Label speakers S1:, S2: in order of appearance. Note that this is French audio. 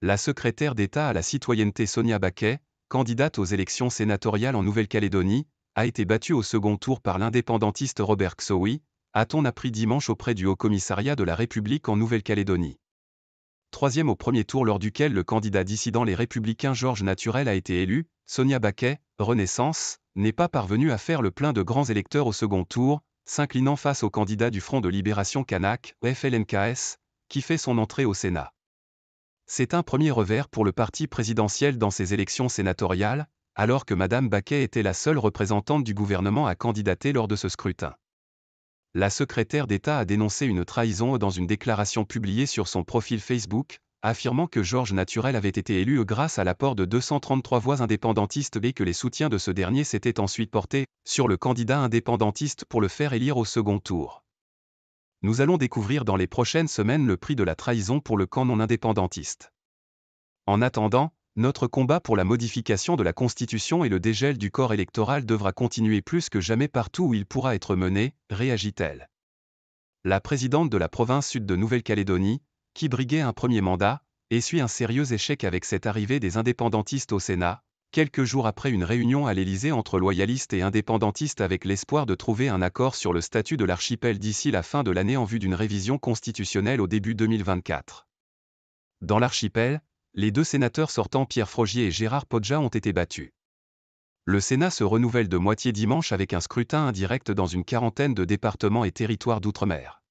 S1: la secrétaire d'État à la citoyenneté Sonia Baquet, candidate aux élections sénatoriales en Nouvelle-Calédonie, a été battue au second tour par l'indépendantiste Robert Xowi, a-t-on appris dimanche auprès du Haut-Commissariat de la République en Nouvelle-Calédonie. Troisième au premier tour lors duquel le candidat dissident Les Républicains Georges Naturel a été élu, Sonia Baquet, Renaissance, n'est pas parvenue à faire le plein de grands électeurs au second tour, s'inclinant face au candidat du Front de Libération Kanak, FLNKS, qui fait son entrée au Sénat. C'est un premier revers pour le parti présidentiel dans ces élections sénatoriales, alors que Mme Baquet était la seule représentante du gouvernement à candidater lors de ce scrutin. La secrétaire d'État a dénoncé une trahison dans une déclaration publiée sur son profil Facebook, affirmant que Georges Naturel avait été élu grâce à l'apport de 233 voix indépendantistes et que les soutiens de ce dernier s'étaient ensuite portés sur le candidat indépendantiste pour le faire élire au second tour nous allons découvrir dans les prochaines semaines le prix de la trahison pour le camp non indépendantiste. En attendant, notre combat pour la modification de la Constitution et le dégel du corps électoral devra continuer plus que jamais partout où il pourra être mené, réagit-elle. La présidente de la province sud de Nouvelle-Calédonie, qui briguait un premier mandat, essuie un sérieux échec avec cette arrivée des indépendantistes au Sénat, quelques jours après une réunion à l'Élysée entre loyalistes et indépendantistes avec l'espoir de trouver un accord sur le statut de l'archipel d'ici la fin de l'année en vue d'une révision constitutionnelle au début 2024. Dans l'archipel, les deux sénateurs sortants Pierre Frogier et Gérard Podja ont été battus. Le Sénat se renouvelle de moitié dimanche avec un scrutin indirect dans une quarantaine de départements et territoires d'outre-mer.